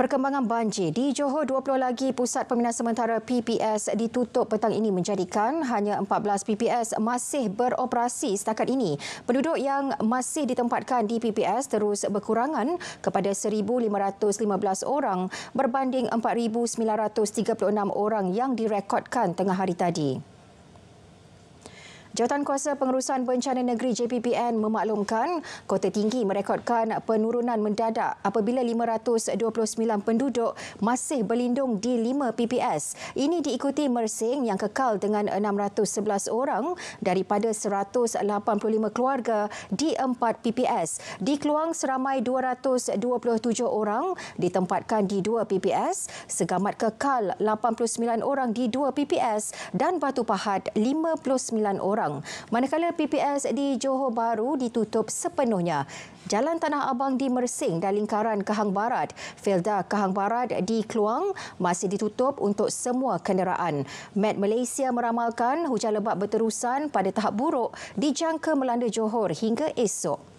Perkembangan banjir di Johor 20 lagi pusat pembinaan sementara PPS ditutup petang ini menjadikan hanya 14 PPS masih beroperasi setakat ini. Penduduk yang masih ditempatkan di PPS terus berkurangan kepada 1,515 orang berbanding 4,936 orang yang direkodkan tengah hari tadi kuasa Pengurusan Bencana Negeri JPPN memaklumkan Kota Tinggi merekodkan penurunan mendadak apabila 529 penduduk masih berlindung di 5 PPS. Ini diikuti Mersing yang kekal dengan 611 orang daripada 185 keluarga di 4 PPS. Di Keluang seramai 227 orang ditempatkan di 2 PPS, Segamat kekal 89 orang di 2 PPS dan Batu Pahat 59 orang Abang. Manakala PPS di Johor Bahru ditutup sepenuhnya. Jalan Tanah Abang di Mersing dan lingkaran Kahang Barat, Felda Kahang Barat di Keluang masih ditutup untuk semua kenderaan. Met Malaysia meramalkan hujan lebat berterusan pada tahap buruk dijangka melanda Johor hingga esok.